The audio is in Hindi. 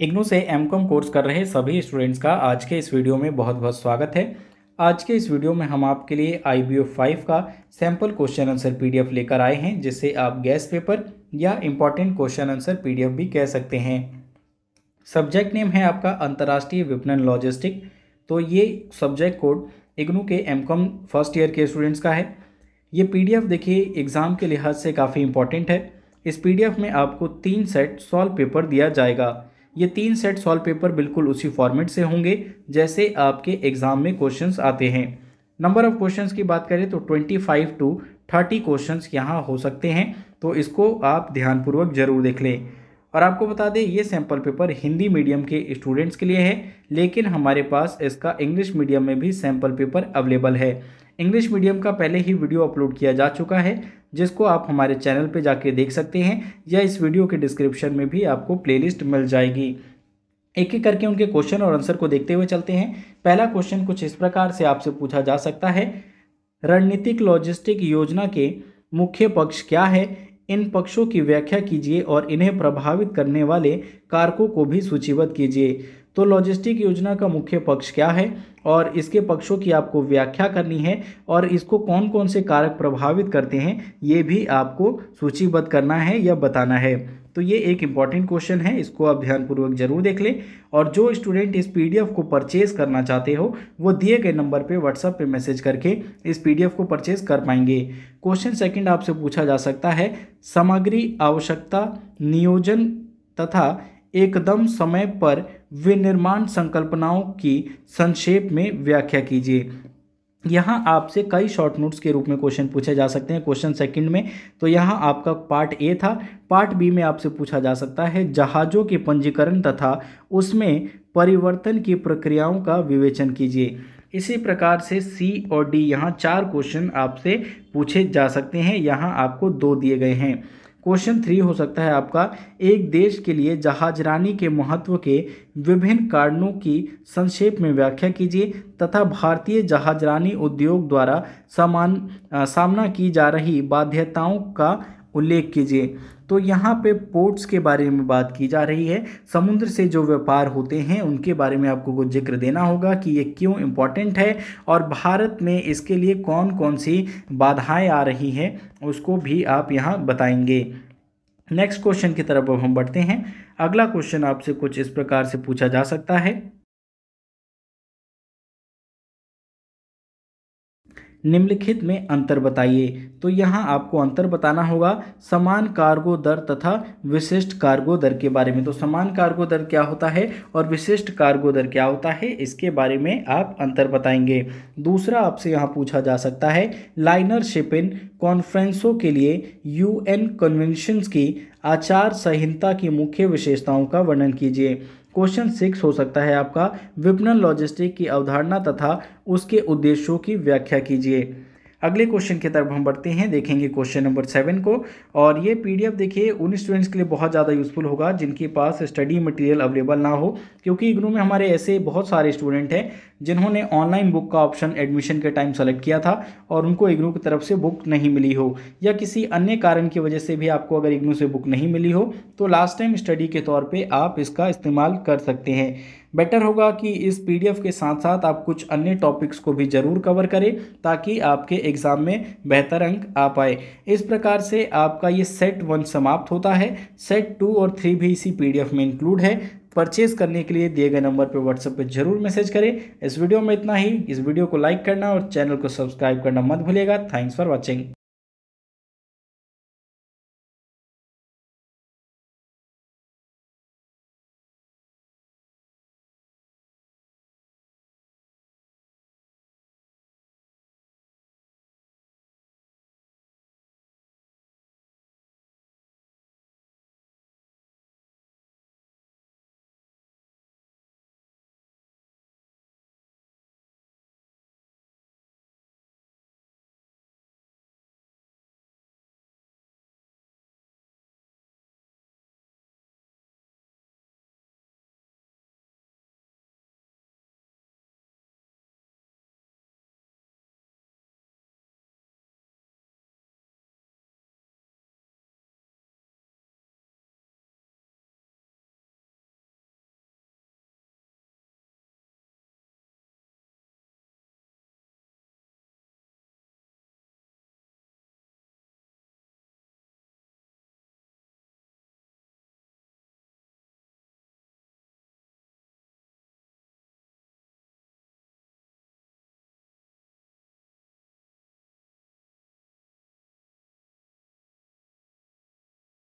इग्नू से एमकॉम कोर्स कर रहे सभी स्टूडेंट्स का आज के इस वीडियो में बहुत बहुत स्वागत है आज के इस वीडियो में हम आपके लिए आई बी फाइव का सैम्पल क्वेश्चन आंसर पीडीएफ लेकर आए हैं जिसे आप गैस पेपर या इम्पॉर्टेंट क्वेश्चन आंसर पीडीएफ भी कह सकते हैं सब्जेक्ट नेम है आपका अंतर्राष्ट्रीय विपणन लॉजिस्टिक तो ये सब्जेक्ट कोड इग्नू के एम फर्स्ट ईयर के स्टूडेंट्स का है ये पी देखिए एग्ज़ाम के लिहाज से काफ़ी इंपॉर्टेंट है इस पी में आपको तीन सेट सॉल्व पेपर दिया जाएगा ये तीन सेट सॉल्व पेपर बिल्कुल उसी फॉर्मेट से होंगे जैसे आपके एग्ज़ाम में क्वेश्चंस आते हैं नंबर ऑफ क्वेश्चंस की बात करें तो twenty five to thirty questions यहाँ हो सकते हैं तो इसको आप ध्यानपूर्वक ज़रूर देख लें और आपको बता दें ये सैम्पल पेपर हिंदी मीडियम के स्टूडेंट्स के लिए है लेकिन हमारे पास इसका इंग्लिश मीडियम में भी सैम्पल पेपर अवेलेबल है इंग्लिश मीडियम का पहले ही वीडियो अपलोड किया जा चुका है जिसको आप हमारे चैनल पे जाके देख सकते हैं या इस वीडियो के डिस्क्रिप्शन में भी आपको प्लेलिस्ट मिल जाएगी एक एक करके उनके क्वेश्चन और आंसर को देखते हुए चलते हैं पहला क्वेश्चन कुछ इस प्रकार से आपसे पूछा जा सकता है रणनीतिक लॉजिस्टिक योजना के मुख्य पक्ष क्या है इन पक्षों की व्याख्या कीजिए और इन्हें प्रभावित करने वाले कारकों को भी सूचीबद्ध कीजिए तो लॉजिस्टिक योजना का मुख्य पक्ष क्या है और इसके पक्षों की आपको व्याख्या करनी है और इसको कौन कौन से कारक प्रभावित करते हैं ये भी आपको सूचीबद्ध करना है या बताना है तो ये एक इम्पॉर्टेंट क्वेश्चन है इसको आप ध्यानपूर्वक जरूर देख लें और जो स्टूडेंट इस पीडीएफ को परचेज करना चाहते हो वो दिए गए नंबर पे व्हाट्सएप पे मैसेज करके इस पीडीएफ को परचेज कर पाएंगे क्वेश्चन सेकंड आपसे पूछा जा सकता है सामग्री आवश्यकता नियोजन तथा एकदम समय पर विनिर्माण संकल्पनाओं की संक्षेप में व्याख्या कीजिए यहाँ आपसे कई शॉर्ट नोट्स के रूप में क्वेश्चन पूछे जा सकते हैं क्वेश्चन सेकंड में तो यहाँ आपका पार्ट ए था पार्ट बी में आपसे पूछा जा सकता है जहाज़ों के पंजीकरण तथा उसमें परिवर्तन की प्रक्रियाओं का विवेचन कीजिए इसी प्रकार से सी और डी यहाँ चार क्वेश्चन आपसे पूछे जा सकते हैं यहाँ आपको दो दिए गए हैं क्वेश्चन थ्री हो सकता है आपका एक देश के लिए जहाजरानी के महत्व के विभिन्न कारणों की संक्षेप में व्याख्या कीजिए तथा भारतीय जहाजरानी उद्योग द्वारा सामान आ, सामना की जा रही बाध्यताओं का उल्लेख कीजिए तो यहाँ पे पोर्ट्स के बारे में बात की जा रही है समुद्र से जो व्यापार होते हैं उनके बारे में आपको कुछ जिक्र देना होगा कि ये क्यों इम्पॉर्टेंट है और भारत में इसके लिए कौन कौन सी बाधाएं आ रही हैं उसको भी आप यहाँ बताएंगे नेक्स्ट क्वेश्चन की तरफ अब हम बढ़ते हैं अगला क्वेश्चन आपसे कुछ इस प्रकार से पूछा जा सकता है निम्नलिखित में अंतर बताइए तो यहाँ आपको अंतर बताना होगा समान कार्गो दर तथा विशिष्ट कार्गो दर के बारे में तो समान कार्गो दर क्या होता है और विशिष्ट कार्गो दर क्या होता है इसके बारे में आप अंतर बताएंगे दूसरा आपसे यहाँ पूछा जा सकता है लाइनर शिपिन कॉन्फ्रेंसों के लिए यू कन्वेंशंस की आचार संहिता की मुख्य विशेषताओं का वर्णन कीजिए क्वेश्चन सिक्स हो सकता है आपका विपणन लॉजिस्टिक की अवधारणा तथा उसके उद्देश्यों की व्याख्या कीजिए अगले क्वेश्चन की तरफ हम बढ़ते हैं देखेंगे क्वेश्चन नंबर सेवन को और ये पीडीएफ देखिए उन स्टूडेंट्स के लिए बहुत ज़्यादा यूज़फुल होगा जिनके पास स्टडी मटेरियल अवेलेबल ना हो क्योंकि इग्नू में हमारे ऐसे बहुत सारे स्टूडेंट हैं जिन्होंने ऑनलाइन बुक का ऑप्शन एडमिशन के टाइम सेलेक्ट किया था और उनको इग्नू की तरफ से बुक नहीं मिली हो या किसी अन्य कारण की वजह से भी आपको अगर इग्नू से बुक नहीं मिली हो तो लास्ट टाइम स्टडी के तौर पर आप इसका इस्तेमाल कर सकते हैं बेटर होगा कि इस पीडीएफ के साथ साथ आप कुछ अन्य टॉपिक्स को भी ज़रूर कवर करें ताकि आपके एग्ज़ाम में बेहतर अंक आ पाए इस प्रकार से आपका ये सेट वन समाप्त होता है सेट टू और थ्री भी इसी पीडीएफ में इंक्लूड है परचेज करने के लिए दिए गए नंबर पर व्हाट्सएप पर जरूर मैसेज करें इस वीडियो में इतना ही इस वीडियो को लाइक करना और चैनल को सब्सक्राइब करना मत भूलेगा थैंक्स फॉर वॉचिंग